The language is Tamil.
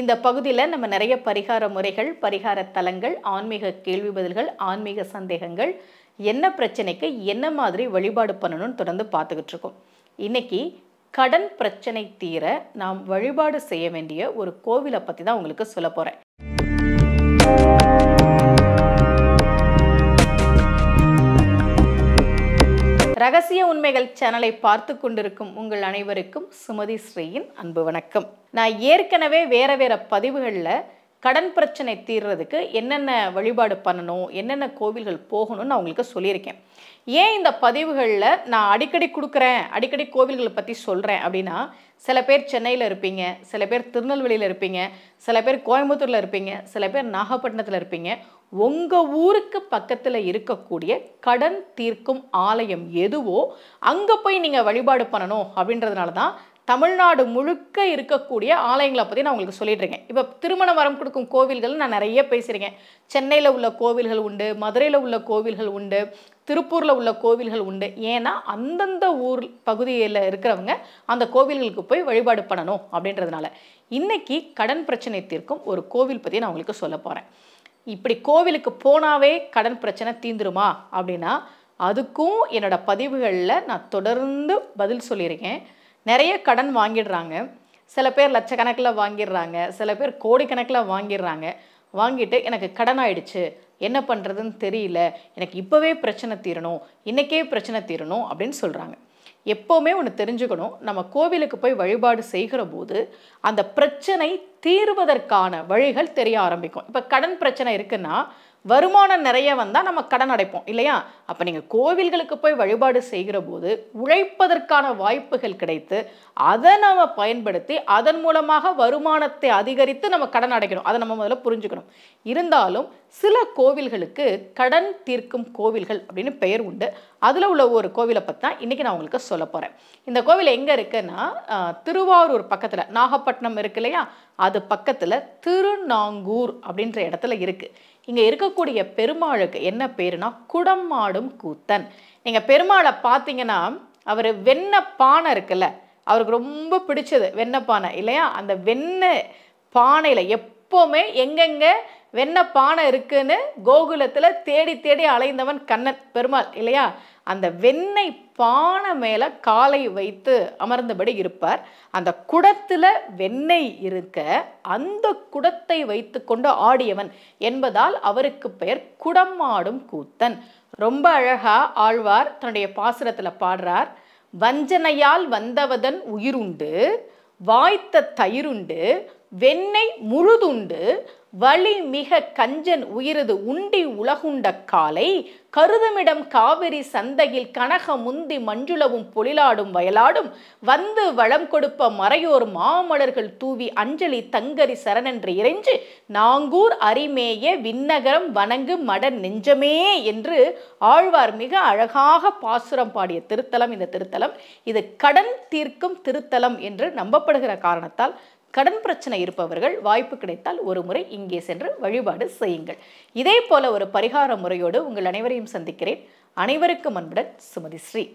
இந்த பகுதியில் நம்ம நிறைய பரிகார முறைகள் பரிகார தலங்கள் ஆன்மீக கேள்வி பதில்கள் ஆன்மீக சந்தேகங்கள் என்ன பிரச்சனைக்கு என்ன மாதிரி வழிபாடு பண்ணணும்னு தொடர்ந்து பார்த்துக்கிட்டு இருக்கோம் இன்னைக்கு கடன் பிரச்சனை தீர நாம் வழிபாடு செய்ய வேண்டிய ஒரு கோவிலை பற்றி தான் உங்களுக்கு சொல்ல போகிறேன் ரகசிய உண்மைகள் சேனலை பார்த்து கொண்டிருக்கும் உங்கள் அனைவருக்கும் சுமதி ஸ்ரீயின் அன்பு வணக்கம் நான் ஏற்கனவே வேற வேற பதிவுகளில் கடன் பிரச்சனை தீர்றதுக்கு என்னென்ன வழிபாடு பண்ணணும் என்னென்ன கோவில்கள் போகணும்னு நான் உங்களுக்கு சொல்லியிருக்கேன் ஏன் இந்த பதிவுகளில் நான் அடிக்கடி கொடுக்குறேன் அடிக்கடி கோவில்களை பற்றி சொல்கிறேன் அப்படின்னா சில பேர் சென்னையில் இருப்பீங்க சில பேர் திருநெல்வேலியில் இருப்பீங்க சில பேர் கோயம்புத்தூரில் இருப்பீங்க சில பேர் நாகப்பட்டினத்தில் இருப்பீங்க உங்கள் ஊருக்கு பக்கத்தில் இருக்கக்கூடிய கடன் தீர்க்கும் ஆலயம் எதுவோ அங்கே போய் நீங்கள் வழிபாடு பண்ணணும் அப்படின்றதுனால தான் தமிழ்நாடு முழுக்க இருக்கக்கூடிய ஆலயங்களை பற்றி நான் உங்களுக்கு இருக்கேன் இப்போ திருமண வரம் கொடுக்கும் கோவில்கள் நான் நிறைய பேசியிருக்கேன் சென்னையில் உள்ள கோவில்கள் உண்டு மதுரையில் உள்ள கோவில்கள் உண்டு திருப்பூரில் உள்ள கோவில்கள் உண்டு ஏன்னா அந்தந்த ஊர் பகுதியில் இருக்கிறவங்க அந்த கோவில்களுக்கு போய் வழிபாடு பண்ணணும் அப்படின்றதுனால இன்றைக்கி கடன் பிரச்சனை தீர்க்கும் ஒரு கோவில் பற்றி நான் உங்களுக்கு சொல்ல போகிறேன் இப்படி கோவிலுக்கு போனாவே கடன் பிரச்சனை தீந்துருமா அப்படின்னா அதுக்கும் என்னோடய பதிவுகளில் நான் தொடர்ந்து பதில் சொல்லியிருக்கேன் நிறைய கடன் வாங்கிடுறாங்க சில பேர் லட்சக்கணக்கில் வாங்கிடுறாங்க சில பேர் கோடிக்கணக்கில் வாங்கிடுறாங்க வாங்கிட்டு எனக்கு கடன் ஆயிடுச்சு என்ன பண்ணுறதுன்னு தெரியல எனக்கு இப்போவே பிரச்சனை தீரணும் இன்றைக்கே பிரச்சனை தீரணும் அப்படின்னு சொல்கிறாங்க எப்போவுமே ஒன்று தெரிஞ்சுக்கணும் நம்ம கோவிலுக்கு போய் வழிபாடு செய்கிற போது அந்த பிரச்சனை தீர்வதற்கான வழிகள் தெரிய ஆரம்பிக்கும் இப்போ கடன் பிரச்சனை இருக்குன்னா வருமானம் நிறைய வந்தால் நம்ம கடன் அடைப்போம் இல்லையா அப்போ நீங்கள் கோவில்களுக்கு போய் வழிபாடு செய்கிற போது உழைப்பதற்கான வாய்ப்புகள் கிடைத்து அதை நம்ம பயன்படுத்தி அதன் மூலமாக வருமானத்தை அதிகரித்து நம்ம கடன் அடைக்கணும் அதை நம்ம முதல்ல புரிஞ்சுக்கணும் இருந்தாலும் சில கோவில்களுக்கு கடன் தீர்க்கும் கோவில்கள் அப்படின்னு பெயர் உண்டு அதில் உள்ள ஒரு கோவிலை பற்றி தான் இன்றைக்கி நான் உங்களுக்கு சொல்ல போகிறேன் இந்த கோவில் எங்கே இருக்குன்னா திருவாரூர் பக்கத்தில் நாகப்பட்டினம் இருக்கு இல்லையா அது பக்கத்தில் திருநாங்கூர் அப்படின்ற இடத்துல இருக்குது இங்கே இருக்க இருக்கக்கூடிய பெருமாளுக்கு என்ன பேருனா குடம்மாடும் கூத்தன் நீங்கள் பெருமாளை பார்த்தீங்கன்னா அவர் வெண்ண பானை இருக்குல்ல அவருக்கு ரொம்ப பிடிச்சது வெண்ணப்பானை இல்லையா அந்த வெண்ணெய் பானையில் எப்போவுமே எங்கெங்கே வெண்ண பானை இருக்குன்னு கோகுலத்தில் தேடி தேடி அலைந்தவன் கண்ணன் பெருமாள் இல்லையா அந்த வெண்ணெய் பானை மேலே காலை வைத்து அமர்ந்தபடி இருப்பார் அந்த குடத்தில் வெண்ணெய் இருக்க அந்த குடத்தை வைத்து கொண்டு ஆடியவன் என்பதால் அவருக்கு பெயர் குடமாடும் கூத்தன் ரொம்ப அழகாக ஆழ்வார் தன்னுடைய பாசுரத்தில் பாடுறார் வஞ்சனையால் வந்தவதன் உயிருண்டு வாய்த்த தயிருண்டு வெண்ணெய் முழுதுண்டு வழி மிக கஞ்சன் உயிரது உண்டி உலகுண்ட காலை கருதமிடம் காவிரி சந்தையில் கனக முந்தி மஞ்சுளவும் பொழிலாடும் வயலாடும் வந்து வளம் கொடுப்ப மறையோர் மாமலர்கள் தூவி அஞ்சலி தங்கரி சரணென்று இறைஞ்சு நாங்கூர் அரிமேய விண்ணகரம் வணங்கு மட நெஞ்சமே என்று ஆழ்வார் மிக அழகாக பாசுரம் பாடிய திருத்தலம் இந்த திருத்தலம் இது கடன் தீர்க்கும் திருத்தலம் என்று நம்பப்படுகிற காரணத்தால் கடன் பிரச்சனை இருப்பவர்கள் வாய்ப்பு கிடைத்தால் ஒரு முறை இங்கே சென்று வழிபாடு செய்யுங்கள் இதே போல ஒரு பரிகார முறையோடு உங்கள் அனைவரையும் சந்திக்கிறேன் அனைவருக்கும் அன்புடன் சுமதி ஸ்ரீ